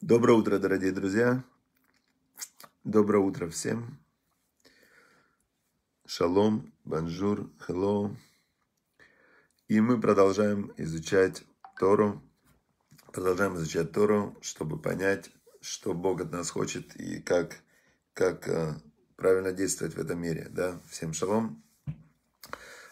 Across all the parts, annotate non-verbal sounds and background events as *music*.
Доброе утро, дорогие друзья. Доброе утро всем. Шалом, банжур, хеллоу. И мы продолжаем изучать Тору. Продолжаем изучать Тору, чтобы понять, что Бог от нас хочет и как, как э, правильно действовать в этом мире. Да? Всем шалом.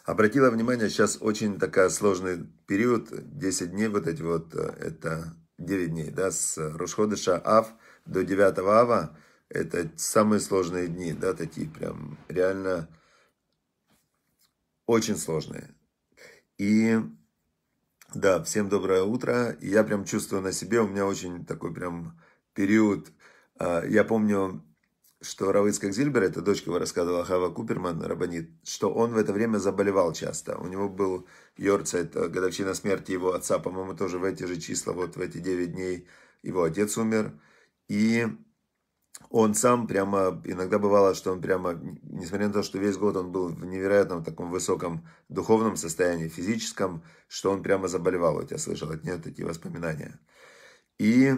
Обратила внимание, сейчас очень такая сложный период, 10 дней вот эти вот, э, это 9 дней, да, с Рушходыша Ав до 9 Ава, это самые сложные дни, да, такие прям реально очень сложные. И да, всем доброе утро. я прям чувствую на себе, у меня очень такой прям период. А, я помню, что Равыцкак Зильбер, это дочь его рассказывала, Хава Куперман, Рабанит, что он в это время заболевал часто. У него был Йорца, это годовщина смерти его отца, по-моему, тоже в эти же числа, вот в эти 9 дней его отец умер. И он сам прямо, иногда бывало, что он прямо, несмотря на то, что весь год он был в невероятном таком высоком духовном состоянии, физическом, что он прямо заболевал, вот я слышал от нее такие воспоминания. И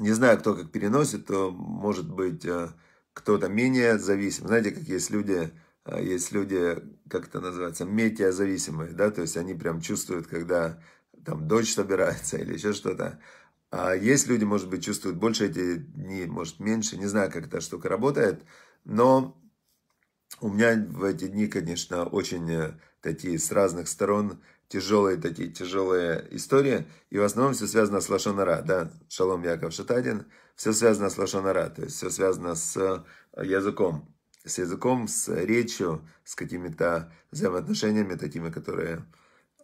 не знаю, кто как переносит, то может быть э, кто-то менее зависим. Знаете, как есть люди, э, есть люди, как это называется, метеозависимые, да, то есть они прям чувствуют, когда там дождь собирается *laughs* или еще что-то. А есть люди, может быть, чувствуют больше эти дни, может, меньше. Не знаю, как эта штука работает. Но у меня в эти дни, конечно, очень э, такие с разных сторон тяжелые такие, тяжелые истории, и в основном все связано с Лошонара, да, Шалом Яков Шатадин, все связано с Лошонара, то есть все связано с э, языком, с языком, с речью, с какими-то взаимоотношениями такими, которые,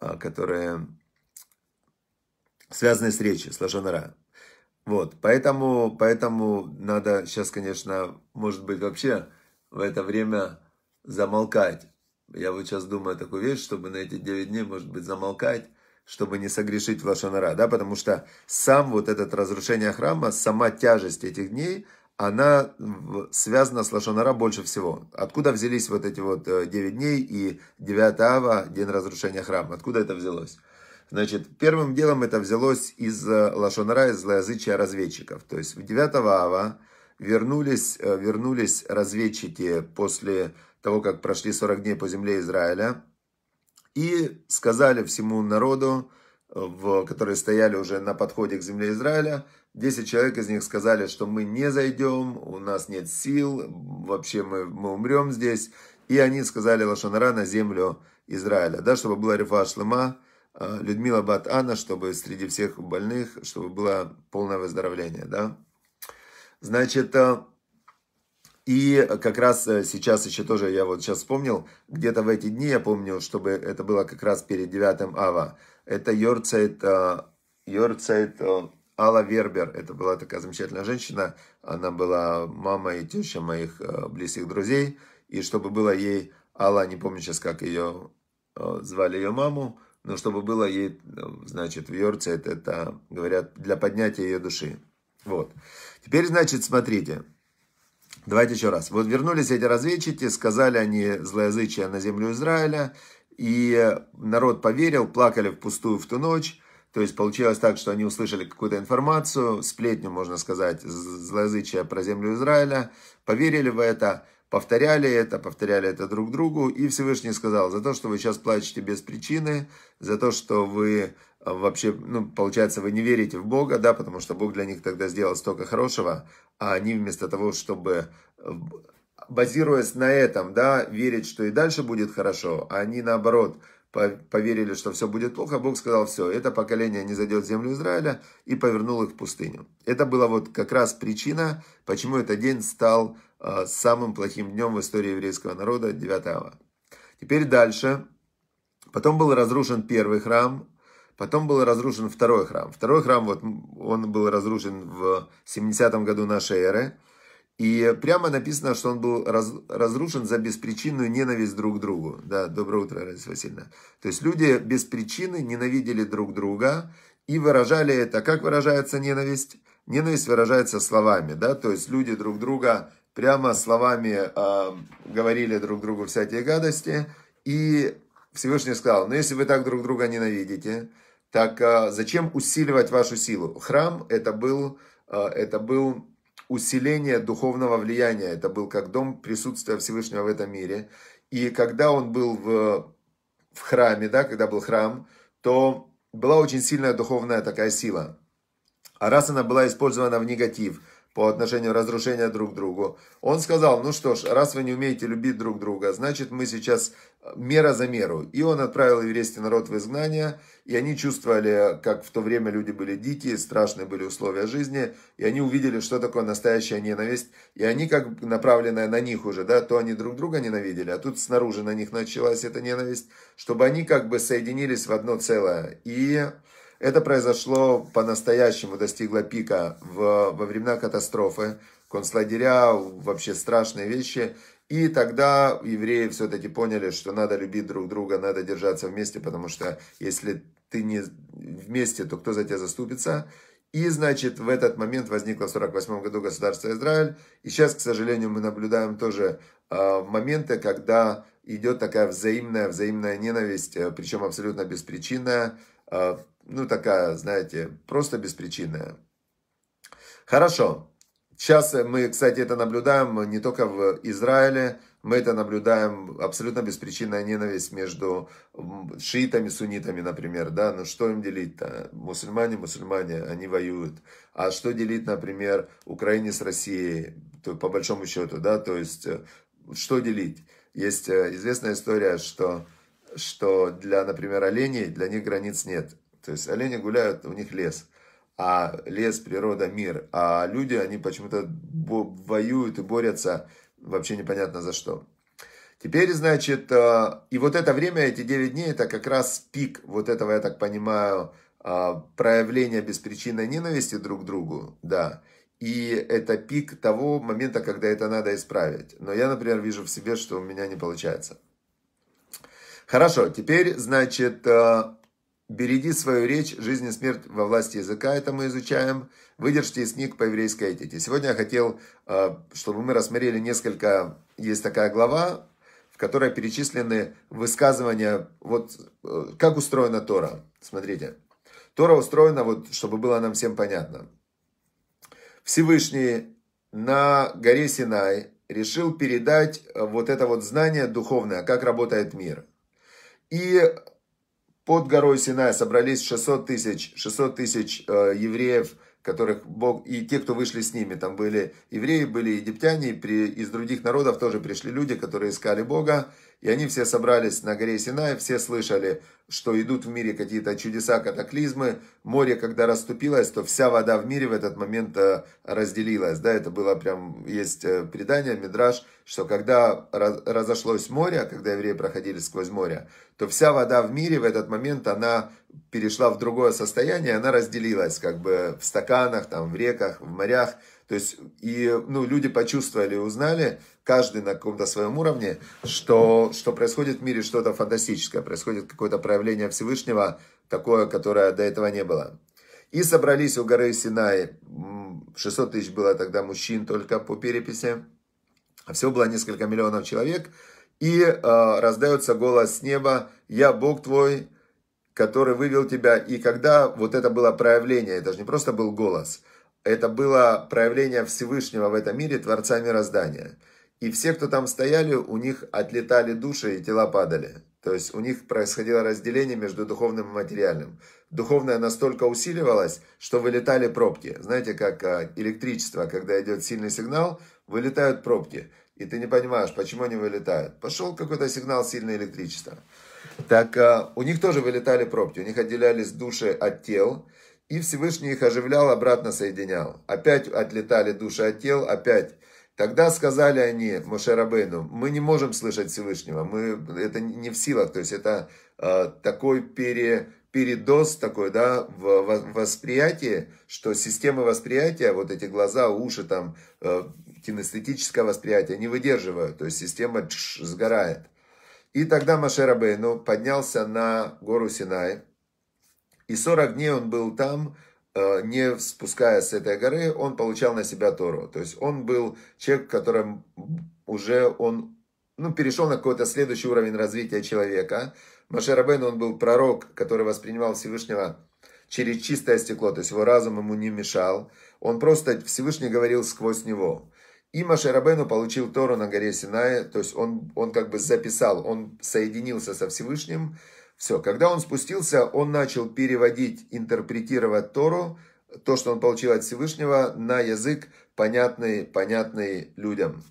а, которые связаны с речью, с Лошонара. Вот, поэтому, поэтому надо сейчас, конечно, может быть, вообще в это время замолкать я вот сейчас думаю такую вещь, чтобы на эти 9 дней, может быть, замолкать, чтобы не согрешить в Лошонара, да, потому что сам вот это разрушение храма, сама тяжесть этих дней, она связана с Лошонара больше всего. Откуда взялись вот эти вот 9 э, дней и 9 ава, день разрушения храма? Откуда это взялось? Значит, первым делом это взялось из э, Лошонара, из злоязычия разведчиков. То есть в 9 ава вернулись, э, вернулись разведчики после того, как прошли 40 дней по земле Израиля, и сказали всему народу, э, в, которые стояли уже на подходе к земле Израиля, 10 человек из них сказали, что мы не зайдем, у нас нет сил, вообще мы, мы умрем здесь. И они сказали Лошонара на землю Израиля, да, чтобы была рифа шлема, э, Людмила Бат Анна, чтобы среди всех больных, чтобы было полное выздоровление, да. Значит, э, и как раз э, сейчас еще тоже, я вот сейчас вспомнил, где-то в эти дни, я помню, чтобы это было как раз перед 9 ава, это Йорцайт, э, Йорцайт э, Алла Вербер, это была такая замечательная женщина, она была мама и теща моих близких друзей, и чтобы было ей, Алла, не помню сейчас, как ее звали ее маму, но чтобы было ей, значит, в Йорце, это, это говорят, для поднятия ее души. Вот. Теперь, значит, смотрите. Давайте еще раз. Вот вернулись эти разведчики, сказали они злоязычие на землю Израиля, и народ поверил, плакали впустую в ту ночь. То есть получилось так, что они услышали какую-то информацию, сплетню, можно сказать, злоязычие про землю Израиля, поверили в это, повторяли это, повторяли это друг другу, и Всевышний сказал, за то, что вы сейчас плачете без причины, за то, что вы а вообще, ну, получается, вы не верите в Бога, да, потому что Бог для них тогда сделал столько хорошего, а они вместо того, чтобы, э, базируясь на этом, да, верить, что и дальше будет хорошо, а они, наоборот, поверили, что все будет плохо, Бог сказал, все, это поколение не зайдет в землю Израиля, и повернул их в пустыню. Это была вот как раз причина, почему этот день стал э, самым плохим днем в истории еврейского народа, 9 ава. Теперь дальше. Потом был разрушен первый храм, Потом был разрушен второй храм. Второй храм, вот, он был разрушен в 70 году нашей эры. И прямо написано, что он был раз, разрушен за беспричинную ненависть друг к другу. Да, доброе утро, Раиса Васильевна. То есть люди без причины ненавидели друг друга и выражали это. Как выражается ненависть? Ненависть выражается словами, да, то есть люди друг друга прямо словами э, говорили друг другу всякие гадости. И Всевышний сказал, ну если вы так друг друга ненавидите, так а, зачем усиливать вашу силу? Храм это был, а, это был усиление духовного влияния. Это был как дом присутствия Всевышнего в этом мире. И когда он был в, в храме, да, когда был храм, то была очень сильная духовная такая сила. А раз она была использована в негатив – по отношению разрушения друг к другу. Он сказал, ну что ж, раз вы не умеете любить друг друга, значит мы сейчас э, мера за меру. И он отправил еврейский народ в изгнание, и они чувствовали, как в то время люди были дикие, страшные были условия жизни, и они увидели, что такое настоящая ненависть, и они как направленная на них уже, да, то они друг друга ненавидели, а тут снаружи на них началась эта ненависть, чтобы они как бы соединились в одно целое. И это произошло по-настоящему, достигло пика в, во времена катастрофы, концлагеря, вообще страшные вещи. И тогда евреи все-таки поняли, что надо любить друг друга, надо держаться вместе, потому что если ты не вместе, то кто за тебя заступится? И, значит, в этот момент возникло в 1948 году государство Израиль. И сейчас, к сожалению, мы наблюдаем тоже э, моменты, когда идет такая взаимная, взаимная ненависть, э, причем абсолютно беспричинная. Э, ну, такая, знаете, просто беспричинная. Хорошо. Сейчас мы, кстати, это наблюдаем не только в Израиле, мы это наблюдаем абсолютно беспричинная ненависть между шиитами, суннитами, например, да, ну что им делить-то? Мусульмане, мусульмане, они воюют. А что делить, например, Украине с Россией, то, по большому счету, да, то есть э, что делить? Есть э, известная история, что, что для, например, оленей, для них границ нет. То есть олени гуляют, у них лес. А лес, природа, мир. А люди, они почему-то воюют и борются вообще непонятно за что. Теперь, значит, э, и вот это время, эти 9 дней, это как раз пик вот этого, я так понимаю, э, проявления беспричинной ненависти друг к другу, да. И это пик того момента, когда это надо исправить. Но я, например, вижу в себе, что у меня не получается. Хорошо, теперь, значит, э, Береги свою речь, жизнь и смерть во власти языка, это мы изучаем. Выдержите из книг по еврейской этике. Сегодня я хотел, э, чтобы мы рассмотрели несколько, есть такая глава, в которой перечислены высказывания, вот э, как устроена Тора. Смотрите, Тора устроена, вот чтобы было нам всем понятно. Всевышний на горе Синай решил передать э, вот это вот знание духовное, как работает мир. И под горой Синая собрались 600 тысяч, 600 тысяч э, евреев, которых Бог, и те, кто вышли с ними, там были евреи, были египтяне, при, из других народов тоже пришли люди, которые искали Бога. И они все собрались на горе Синай, все слышали, что идут в мире какие-то чудеса, катаклизмы. Море, когда расступилось, то вся вода в мире в этот момент э, разделилась. Да, это было прям, есть э, предание, мидраж, что когда разошлось море, а когда евреи проходили сквозь море, то вся вода в мире в этот момент, она перешла в другое состояние, она разделилась как бы в стаканах, там, в реках, в морях. То есть, и, ну, люди почувствовали, узнали, каждый на каком-то своем уровне, что, что происходит в мире что-то фантастическое, происходит какое-то проявление Всевышнего, такое, которое до этого не было. И собрались у горы Синай, 600 тысяч было тогда мужчин только по переписи, а всего было несколько миллионов человек, и э, раздается голос с неба, «Я Бог твой, который вывел тебя». И когда вот это было проявление, это же не просто был голос, это было проявление Всевышнего в этом мире, Творца мироздания – и все, кто там стояли, у них отлетали души и тела падали. То есть у них происходило разделение между духовным и материальным. Духовное настолько усиливалось, что вылетали пробки. Знаете, как а, электричество, когда идет сильный сигнал, вылетают пробки. И ты не понимаешь, почему они вылетают. Пошел какой-то сигнал сильное электричество. Так а, у них тоже вылетали пробки, у них отделялись души от тел, и Всевышний их оживлял, обратно соединял. Опять отлетали души от тел, опять Тогда сказали они Мошерабейну, мы не можем слышать Всевышнего, мы это не в силах, то есть это э, такой пере, передоз такой, да, в, в, восприятие, что системы восприятия, вот эти глаза, уши, там, э, кинестетическое восприятие не выдерживают, то есть система тш, сгорает. И тогда Мошерабейну поднялся на гору Синай, и 40 дней он был там, Э, не спускаясь с этой горы, он получал на себя Тору. То есть он был человек, которым уже он ну, перешел на какой-то следующий уровень развития человека. Маше он был пророк, который воспринимал Всевышнего через чистое стекло, то есть его разум ему не мешал. Он просто Всевышний говорил сквозь него. И Маше получил Тору на горе Синае, то есть он, он как бы записал, он соединился со Всевышним, все, когда он спустился, он начал переводить, интерпретировать Тору, то, что он получил от Всевышнего, на язык, понятный, понятный людям.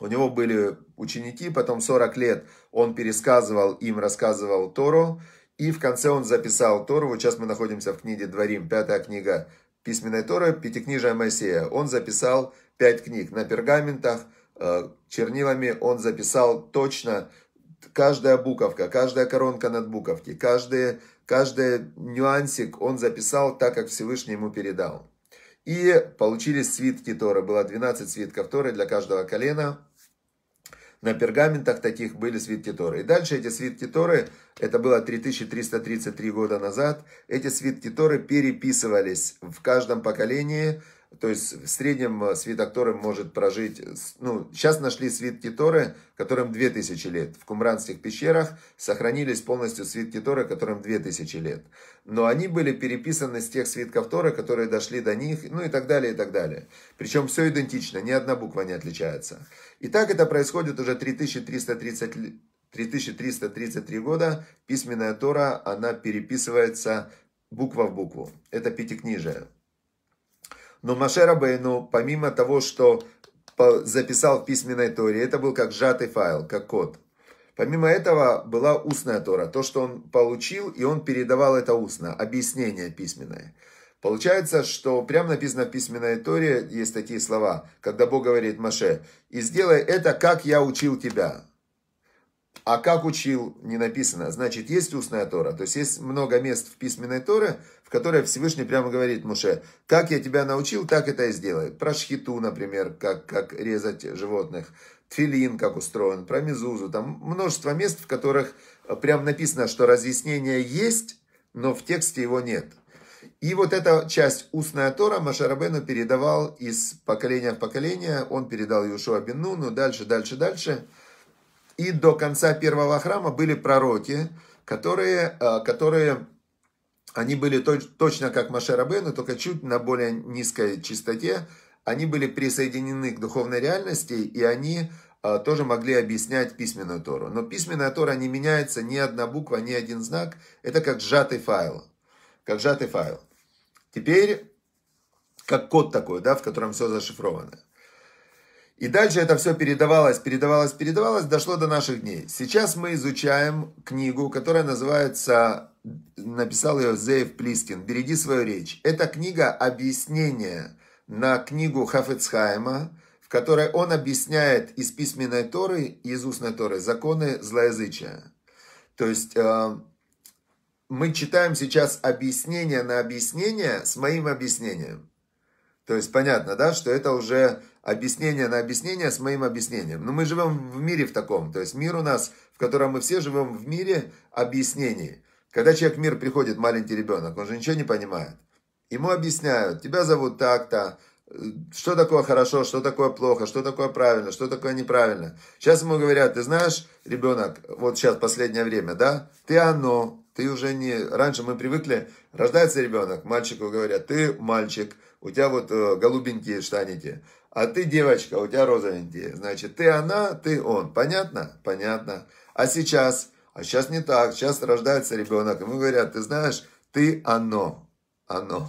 У него были ученики, потом 40 лет он пересказывал им, рассказывал Тору, и в конце он записал Тору. Вот сейчас мы находимся в книге Дворим, пятая книга письменной Торы, пятикнижие Моисея. Он записал пять книг на пергаментах, э, чернилами он записал точно каждая буковка, каждая коронка над буковки, каждый, каждый нюансик он записал так, как Всевышний ему передал. И получились свитки Торы. Было 12 свитков Торы для каждого колена. На пергаментах таких были свитки Торы. И дальше эти свитки Торы, это было 3333 года назад, эти свитки Торы переписывались в каждом поколении – то есть в среднем э, свиток Акторы может прожить... Ну, сейчас нашли свитки Торы, которым 2000 лет. В кумранских пещерах сохранились полностью свитки Торы, которым 2000 лет. Но они были переписаны с тех свитков Торы, которые дошли до них, ну и так далее, и так далее. Причем все идентично, ни одна буква не отличается. И так это происходит уже 3330 3333 года письменная Тора, она переписывается буква в букву. Это пятикнижие. Но Машера Бейну, помимо того, что записал в письменной Торе, это был как сжатый файл, как код. Помимо этого была устная Тора, то, что он получил, и он передавал это устно, объяснение письменное. Получается, что прямо написано в письменной Торе, есть такие слова, когда Бог говорит Маше, «И сделай это, как я учил тебя». А как учил, не написано. Значит, есть устная Тора. То есть, есть много мест в письменной Торе, в которой Всевышний прямо говорит Муше, как я тебя научил, так это и сделай. Про шхиту, например, как, как резать животных. Тфилин, как устроен, про мизузу. Там множество мест, в которых прям написано, что разъяснение есть, но в тексте его нет. И вот эта часть устная Тора Машарабену передавал из поколения в поколение. Он передал Юшуа Беннуну, дальше, дальше, дальше и до конца первого храма были пророки, которые, э, которые они были точ, точно как Маше Рабену, только чуть на более низкой частоте. Они были присоединены к духовной реальности, и они э, тоже могли объяснять письменную Тору. Но письменная Тора не меняется ни одна буква, ни один знак. Это как сжатый файл. Как сжатый файл. Теперь, как код такой, да, в котором все зашифровано. И дальше это все передавалось, передавалось, передавалось, дошло до наших дней. Сейчас мы изучаем книгу, которая называется, написал ее Зеев Плискин, «Береги свою речь». Это книга объяснения на книгу Хафецхайма, в которой он объясняет из письменной Торы, из устной Торы, законы злоязычия. То есть э, мы читаем сейчас объяснение на объяснение с моим объяснением. То есть понятно, да, что это уже объяснение на объяснение с моим объяснением. Но мы живем в мире в таком, то есть мир у нас, в котором мы все живем в мире объяснений. Когда человек в мир приходит, маленький ребенок, он же ничего не понимает. Ему объясняют, тебя зовут так-то, э, что такое хорошо, что такое плохо, что такое правильно, что такое неправильно. Сейчас ему говорят, ты знаешь, ребенок, вот сейчас последнее время, да, ты оно, ты уже не... Раньше мы привыкли, рождается ребенок, мальчику говорят, ты мальчик, у тебя вот э, голубенькие штаники. А ты девочка, у тебя розовенькие. Значит, ты она, ты он. Понятно? Понятно. А сейчас? А сейчас не так. Сейчас рождается ребенок. Ему говорят, ты знаешь, ты оно. Оно.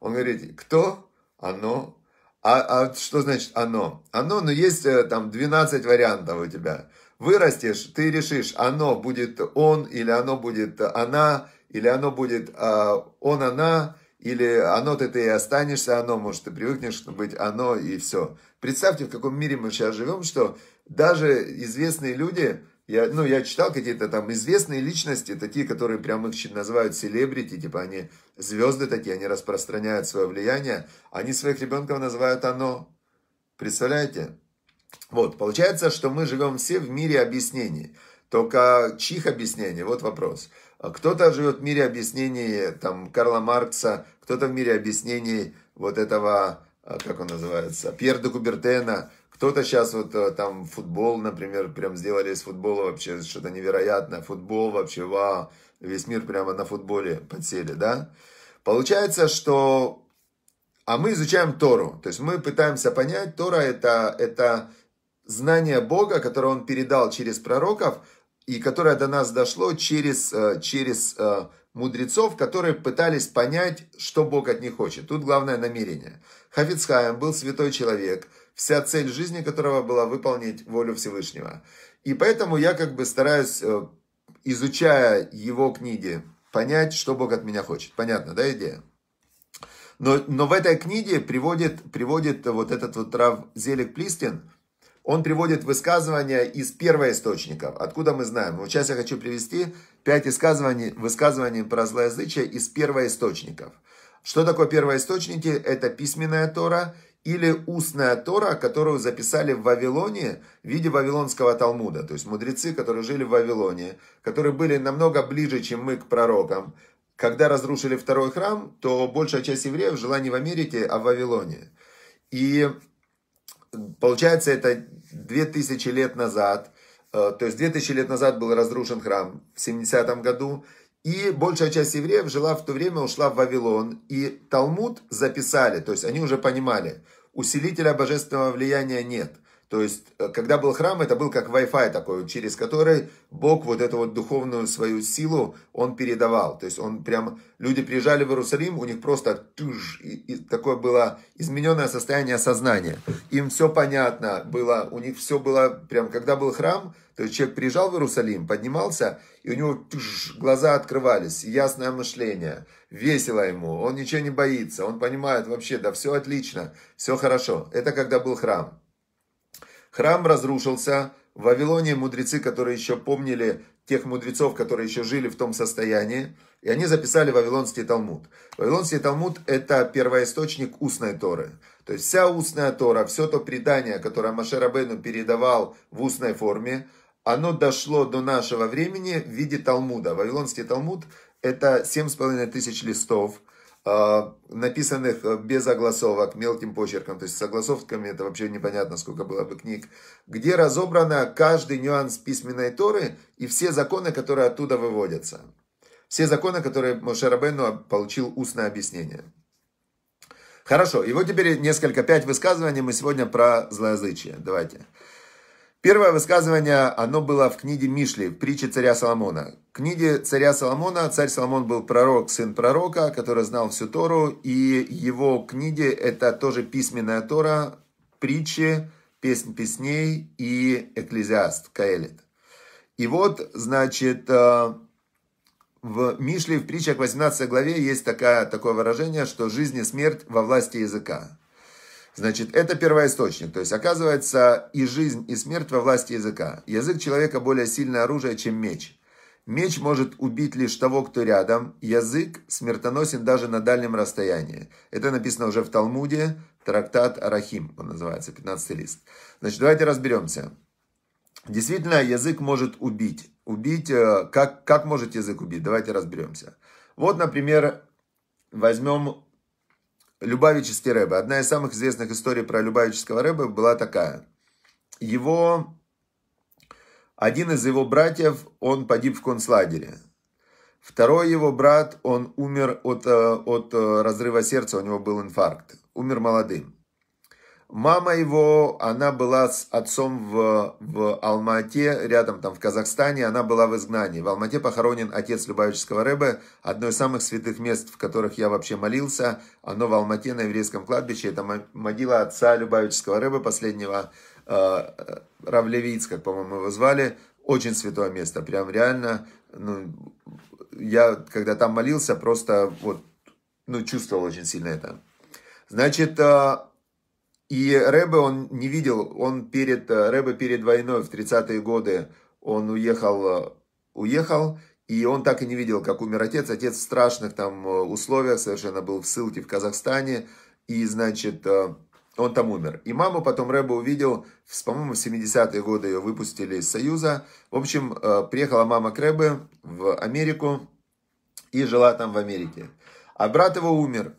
Он говорит, кто? Оно. А, а что значит оно? Оно, ну есть э, там 12 вариантов у тебя. Вырастешь, ты решишь, оно будет он, или оно будет она, или оно будет а, он, она, или оно-то ты и останешься, оно, может, ты привыкнешь быть оно и все. Представьте, в каком мире мы сейчас живем, что даже известные люди, я, ну, я читал какие-то там известные личности, такие, которые прям их называют селебрити, типа они звезды такие, они распространяют свое влияние, они своих ребенков называют оно. Представляете? Вот, получается, что мы живем все в мире объяснений. Только чьих объяснений? Вот вопрос. Кто-то живет в мире объяснений там, Карла Маркса, кто-то в мире объяснений вот этого, а, как он называется, Пьер де Кубертена, кто-то сейчас вот а, там футбол, например, прям сделали из футбола вообще что-то невероятное. Футбол вообще, вау, весь мир прямо на футболе подсели, да? Получается, что... А мы изучаем Тору. То есть мы пытаемся понять, Тора это, это знание Бога, которое он передал через пророков, и которое до нас дошло через, э, через э, мудрецов, которые пытались понять, что Бог от них хочет. Тут главное намерение. Хафицхайм был святой человек, вся цель жизни которого была выполнить волю Всевышнего. И поэтому я как бы стараюсь, э, изучая его книги, понять, что Бог от меня хочет. Понятно, да, идея? Но, но в этой книге приводит, приводит вот этот вот Рав Зелик Плистин – он приводит высказывания из первоисточников. Откуда мы знаем? Вот сейчас я хочу привести пять высказываний, высказываний про злоязычие из первоисточников. Что такое первоисточники? Это письменная Тора или устная Тора, которую записали в Вавилоне в виде Вавилонского Талмуда. То есть мудрецы, которые жили в Вавилоне, которые были намного ближе, чем мы к пророкам. Когда разрушили второй храм, то большая часть евреев жила не в Америке, а в Вавилоне. И Получается, это 2000 лет назад. Э, то есть 2000 лет назад был разрушен храм в 70-м году. И большая часть евреев жила в то время, ушла в Вавилон. И Талмуд записали, то есть они уже понимали, усилителя божественного влияния нет. То есть, э, когда был храм, это был как Wi-Fi такой, через который Бог вот эту вот духовную свою силу, он передавал. То есть, он прям, люди приезжали в Иерусалим, у них просто тюж, и, и такое было измененное состояние сознания. Им все понятно было, у них все было, прям, когда был храм, то есть, человек приезжал в Иерусалим, поднимался, и у него тюж, глаза открывались, ясное мышление, весело ему, он ничего не боится, он понимает вообще, да все отлично, все хорошо. Это когда был храм. Храм разрушился. В Вавилоне мудрецы, которые еще помнили тех мудрецов, которые еще жили в том состоянии, и они записали Вавилонский Талмуд. Вавилонский Талмуд – это первоисточник устной Торы. То есть вся устная Тора, все то предание, которое Машер передавал в устной форме, оно дошло до нашего времени в виде Талмуда. Вавилонский Талмуд – это 7,5 тысяч листов – а, написанных э, без огласовок, мелким почерком, то есть с огласовками это вообще непонятно, сколько было бы книг, где разобрано каждый нюанс письменной Торы и все законы, которые оттуда выводятся. Все законы, которые Мошерабену получил устное объяснение. Хорошо, и вот теперь несколько, пять высказываний мы сегодня про злоязычие. Давайте. Первое высказывание, оно было в книге Мишли, в притче царя Соломона. В книге царя Соломона царь Соломон был пророк, сын пророка, который знал всю Тору, и его книги это тоже письменная Тора, притчи, песнь песней и экклезиаст, Каэлит. И вот, значит, э, в Мишле, в притчах 18 главе есть такая, такое выражение, что жизнь и смерть во власти языка. Значит, это первоисточник. То есть, оказывается, и жизнь, и смерть во власти языка. Язык человека более сильное оружие, чем меч. Меч может убить лишь того, кто рядом. Язык смертоносен даже на дальнем расстоянии. Это написано уже в Талмуде, трактат Арахим, он называется, 15 лист. Значит, давайте разберемся. Действительно, язык может убить. Убить, э, как, как может язык убить? Давайте разберемся. Вот, например, возьмем Любавический Рэбе. Одна из самых известных историй про Любавического Рэбе была такая. Его... Один из его братьев, он погиб в концлагере. Второй его брат, он умер от, э, от э, разрыва сердца, у него был инфаркт. Умер молодым. Мама его, она была с отцом в, в Алмате, рядом там в Казахстане, она была в изгнании. В Алмате похоронен отец Любавического Рэбе, одно из самых святых мест, в которых я вообще молился. Оно в Алмате на еврейском кладбище, это могила отца Любавического Рэбе, последнего э, Равлевиц, как, по-моему, его звали. Очень святое место, прям реально. Ну, я, когда там молился, просто вот, ну, чувствовал очень сильно это. Значит, э, и Рэбе он не видел, он перед, э, Рэбе перед войной в 30-е годы, он уехал, э, уехал, и он так и не видел, как умер отец. Отец в страшных там э, условиях совершенно был в ссылке в Казахстане, и, значит, он там умер. И маму потом Рэбе увидел, по-моему, в 70-е годы ее выпустили из Союза. В общем, приехала мама к Рэбе в Америку и жила там в Америке. А брат его умер,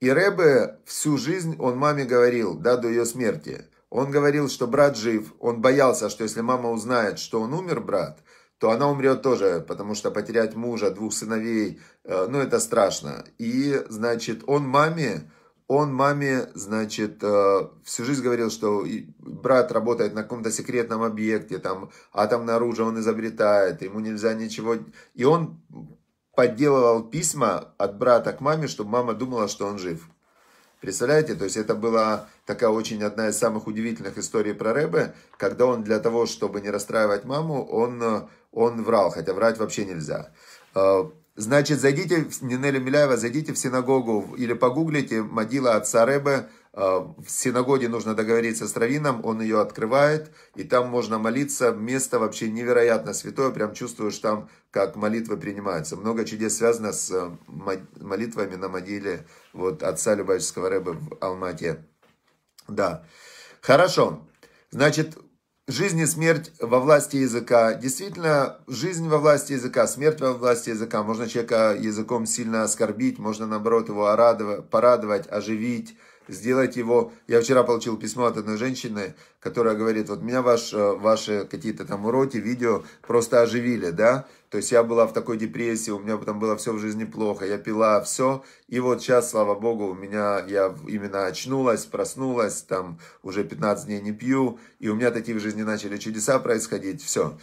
и Ребе всю жизнь он маме говорил, да, до ее смерти. Он говорил, что брат жив, он боялся, что если мама узнает, что он умер, брат, то она умрет тоже, потому что потерять мужа, двух сыновей, э, ну это страшно. И, значит, он маме, он маме, значит, э, всю жизнь говорил, что брат работает на каком-то секретном объекте, там атомное оружие он изобретает, ему нельзя ничего. И он подделывал письма от брата к маме, чтобы мама думала, что он жив. Представляете, то есть это была такая очень одна из самых удивительных историй про Рэбе, когда он для того, чтобы не расстраивать маму, он, он врал, хотя врать вообще нельзя. А, значит, зайдите, Нинеля Миляева, зайдите в синагогу или погуглите «Могила отца Рэбе», Э, в синагоге нужно договориться с равином, он ее открывает, и там можно молиться. Место вообще невероятно святое, прям чувствуешь там, как молитвы принимаются. Много чудес связано с э, молитвами на могиле вот, отца любаческого Рэба в Алмате. Да, хорошо. Значит, жизнь и смерть во власти языка. Действительно, жизнь во власти языка, смерть во власти языка. Можно человека языком сильно оскорбить, можно, наоборот, его порадовать, оживить сделать его. Я вчера получил письмо от одной женщины, которая говорит, вот меня ваш, э, ваши какие-то там уроки, видео просто оживили, да, то есть я была в такой депрессии, у меня там было все в жизни плохо, я пила все, и вот сейчас, слава богу, у меня, я именно очнулась, проснулась, там уже 15 дней не пью, и у меня такие в жизни начали чудеса происходить, все,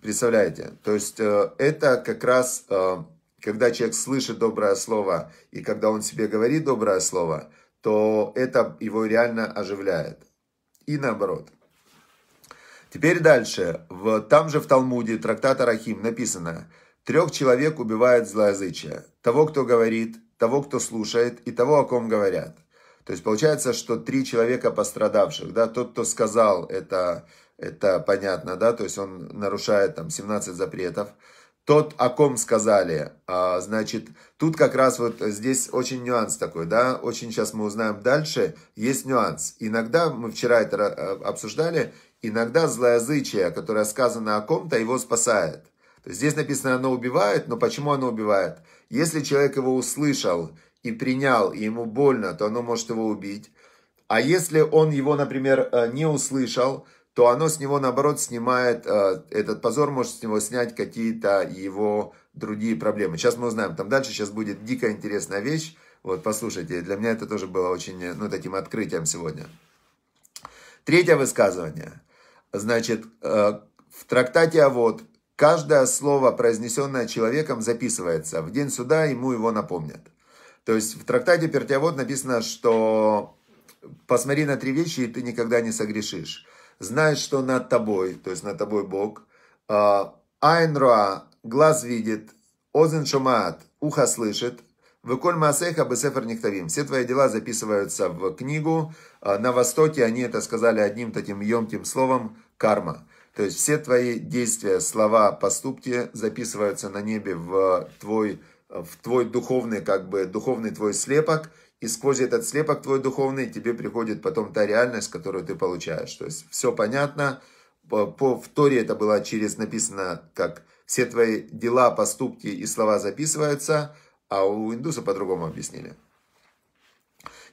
представляете, то есть э, это как раз, э, когда человек слышит доброе слово, и когда он себе говорит доброе слово, то это его реально оживляет. И наоборот. Теперь дальше. В, там же в Талмуде, трактат Арахим, написано «Трех человек убивает злоязычие. Того, кто говорит, того, кто слушает, и того, о ком говорят». То есть получается, что три человека пострадавших, да, тот, кто сказал, это, это понятно, да, то есть он нарушает там 17 запретов – тот, о ком сказали. А, значит, тут как раз вот здесь очень нюанс такой, да, очень сейчас мы узнаем дальше, есть нюанс. Иногда, мы вчера это а, обсуждали, иногда злоязычие, которое сказано о ком-то, его спасает. То есть здесь написано, оно убивает, но почему оно убивает? Если человек его услышал и принял, и ему больно, то оно может его убить. А если он его, например, э, не услышал, то оно с него, наоборот, снимает, э, этот позор может с него снять какие-то его другие проблемы. Сейчас мы узнаем, там дальше сейчас будет дико интересная вещь. Вот, послушайте, для меня это тоже было очень, э, ну, таким открытием сегодня. Третье высказывание. Значит, э, в трактате «Авод» каждое слово, произнесенное человеком, записывается. В день суда ему его напомнят. То есть в трактате «Пертиавод» написано, что «посмотри на три вещи, и ты никогда не согрешишь» знает, что над тобой, то есть над тобой Бог. А, Айн глаз видит, озен шумаат, ухо слышит, Выколь Масеха Бесефер Нихтавим. Все твои дела записываются в книгу. А, на Востоке они это сказали одним таким емким словом «карма». То есть все твои действия, слова, поступки записываются на небе в твой, в твой духовный, как бы, духовный твой слепок – и сквозь этот слепок твой духовный тебе приходит потом та реальность, которую ты получаешь. То есть все понятно. По, по в Торе это было через написано, как все твои дела, поступки и слова записываются, а у индуса по-другому объяснили.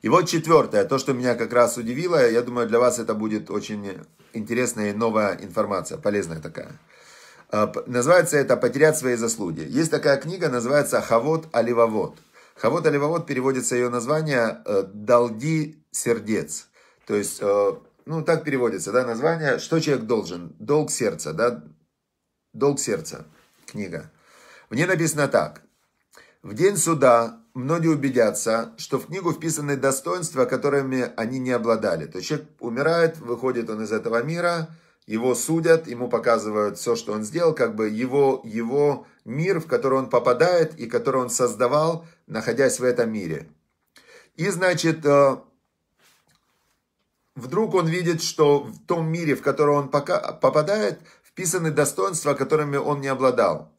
И вот четвертое, то, что меня как раз удивило, я думаю, для вас это будет очень интересная и новая информация, полезная такая. А, называется это «Потерять свои заслуги». Есть такая книга, называется Хавод Оливовод». Хавод Аливавод переводится ее название э, «долги сердец». То есть, э, ну, так переводится, да, название, что человек должен, долг сердца, да, долг сердца, книга. В ней написано так. В день суда многие убедятся, что в книгу вписаны достоинства, которыми они не обладали. То есть человек умирает, выходит он из этого мира, его судят, ему показывают все, что он сделал, как бы его, его мир, в который он попадает и который он создавал, находясь в этом мире. И, значит, э, вдруг он видит, что в том мире, в который он пока попадает, вписаны достоинства, которыми он не обладал.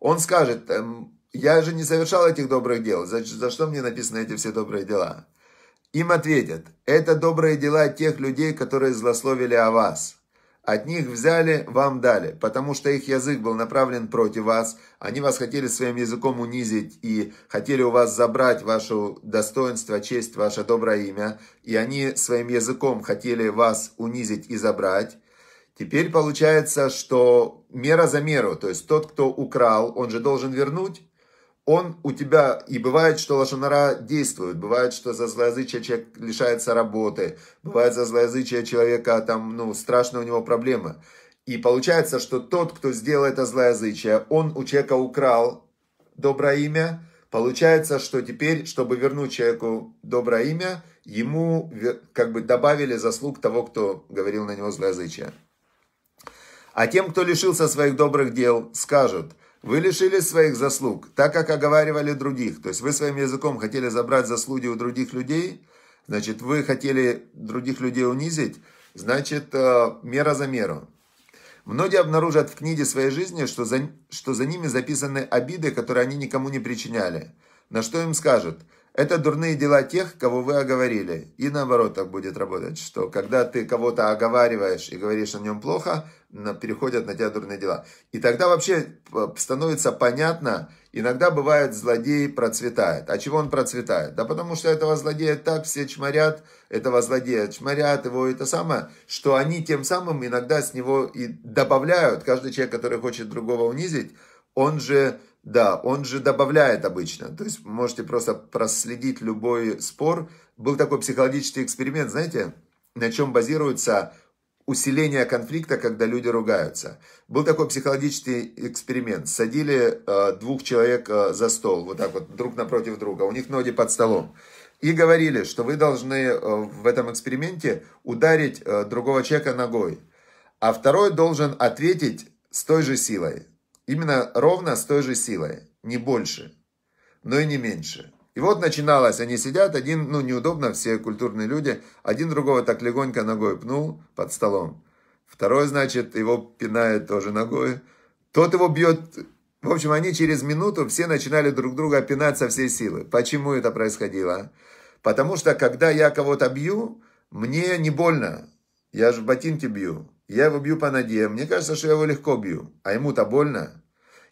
Он скажет, «Эм, я же не совершал этих добрых дел, Значит, за что мне написаны эти все добрые дела? Им ответят, это добрые дела тех людей, которые злословили о вас. От них взяли, вам дали, потому что их язык был направлен против вас. Они вас хотели своим языком унизить и хотели у вас забрать ваше достоинство, честь, ваше доброе имя. И они своим языком хотели вас унизить и забрать. Теперь получается, что мера за меру, то есть тот, кто украл, он же должен вернуть он у тебя, и бывает, что лошонара действует, бывает, что за злоязычие человек лишается работы, бывает за злоязычие человека, там, ну, страшно у него проблемы. И получается, что тот, кто сделал это злоязычие, он у человека украл доброе имя, получается, что теперь, чтобы вернуть человеку доброе имя, ему как бы добавили заслуг того, кто говорил на него злоязычие. А тем, кто лишился своих добрых дел, скажут – вы лишились своих заслуг, так как оговаривали других. То есть вы своим языком хотели забрать заслуги у других людей, значит, вы хотели других людей унизить, значит, э, мера за меру. Многие обнаружат в книге своей жизни, что за, что за ними записаны обиды, которые они никому не причиняли. На что им скажут – это дурные дела тех, кого вы оговорили. И наоборот так будет работать, что когда ты кого-то оговариваешь и говоришь о нем плохо, переходят на тебя дурные дела. И тогда вообще э, становится понятно, иногда бывает злодей процветает. А чего он процветает? Да потому что этого злодея так все чморят, этого злодея чморят, его это самое, что они тем самым иногда с него и добавляют. Каждый человек, который хочет другого унизить, он же да, он же добавляет обычно. То есть можете просто проследить любой спор. Был такой психологический эксперимент, знаете, на чем базируется усиление конфликта, когда люди ругаются. Был такой психологический эксперимент. Садили э, двух человек э, за стол, вот так вот, друг напротив друга. У них ноги под столом. И говорили, что вы должны э, в этом эксперименте ударить э, другого человека ногой. А второй должен ответить с той же силой. Именно ровно с той же силой, не больше, но и не меньше. И вот начиналось, они сидят, один, ну неудобно, все культурные люди, один другого так легонько ногой пнул под столом. Второй, значит, его пинает тоже ногой. Тот его бьет. В общем, они через минуту все начинали друг друга пинать со всей силы. Почему это происходило? Потому что, когда я кого-то бью, мне не больно. Я же в ботинке бью. Я его бью по ноге. Мне кажется, что я его легко бью. А ему-то больно.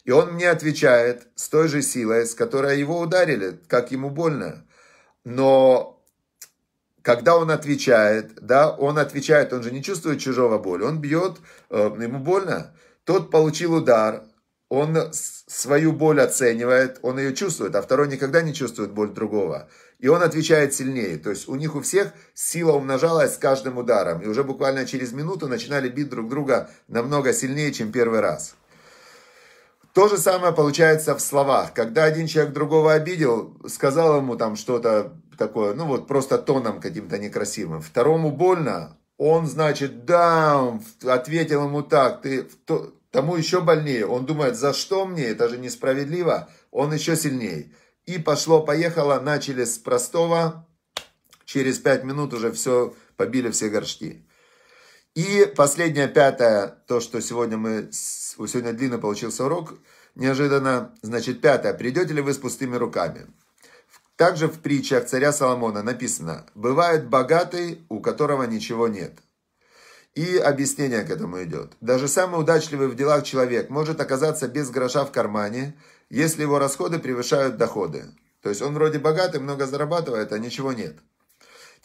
И он мне отвечает с той же силой, с которой его ударили, как ему больно. Но когда он отвечает, да, он отвечает, он же не чувствует чужого боли, он бьет, э, ему больно. Тот получил удар, он свою боль оценивает, он ее чувствует, а второй никогда не чувствует боль другого. И он отвечает сильнее. То есть у них у всех сила умножалась с каждым ударом. И уже буквально через минуту начинали бить друг друга намного сильнее, чем первый раз. То же самое получается в словах. Когда один человек другого обидел, сказал ему там что-то такое, ну вот просто тоном каким-то некрасивым. Второму больно, он, значит, да, ответил ему так, ты, тому еще больнее. Он думает, за что мне, это же несправедливо, он еще сильнее. И пошло-поехало, начали с простого. Через пять минут уже все, побили все горшки. И последнее, пятое, то, что сегодня мы... Сегодня длинно получился урок, неожиданно. Значит, пятое. Придете ли вы с пустыми руками? Также в притчах царя Соломона написано, «Бывает богатый, у которого ничего нет». И объяснение к этому идет. Даже самый удачливый в делах человек может оказаться без гроша в кармане, если его расходы превышают доходы. То есть он вроде богатый, много зарабатывает, а ничего нет.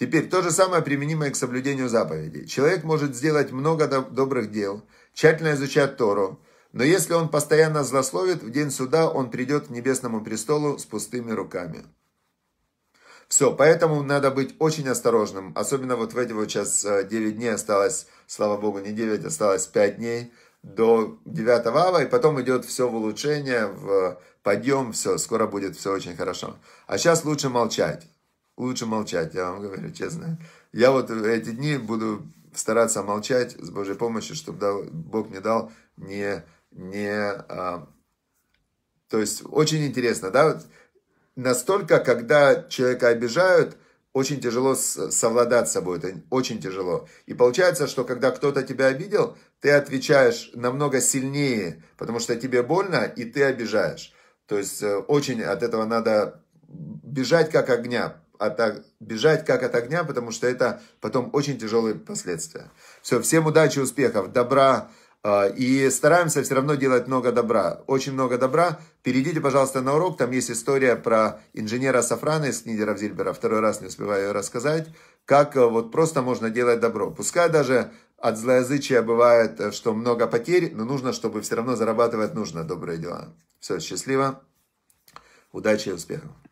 Теперь то же самое применимо и к соблюдению заповедей. Человек может сделать много добрых дел, тщательно изучать Тору, но если он постоянно злословит, в день суда он придет к небесному престолу с пустыми руками. Все, поэтому надо быть очень осторожным. Особенно вот в эти вот сейчас 9 э, дней осталось, слава богу, не 9, осталось 5 дней до 9 ава, и потом идет все в улучшение, в подъем, все, скоро будет все очень хорошо. А сейчас лучше молчать. Лучше молчать, я вам говорю честно. Я вот эти дни буду стараться молчать с Божьей помощью, чтобы дал, Бог мне дал не... не а, то есть очень интересно, да, вот настолько, когда человека обижают, очень тяжело совладать с собой, это очень тяжело. И получается, что когда кто-то тебя обидел, ты отвечаешь намного сильнее, потому что тебе больно, и ты обижаешь. То есть э, очень от этого надо бежать как огня, от, а бежать как от огня, потому что это потом очень тяжелые последствия. Все, всем удачи, успехов, добра, а, и стараемся все равно делать много добра. Очень много добра. Перейдите, пожалуйста, на урок. Там есть история про инженера Сафрана из Книдеров Зильбера. Второй раз не успеваю ее рассказать. Как э, вот просто можно делать добро. Пускай даже от злоязычия бывает, э, что много потерь, но нужно, чтобы все равно зарабатывать нужно добрые дела. Все, счастливо. Удачи и успехов.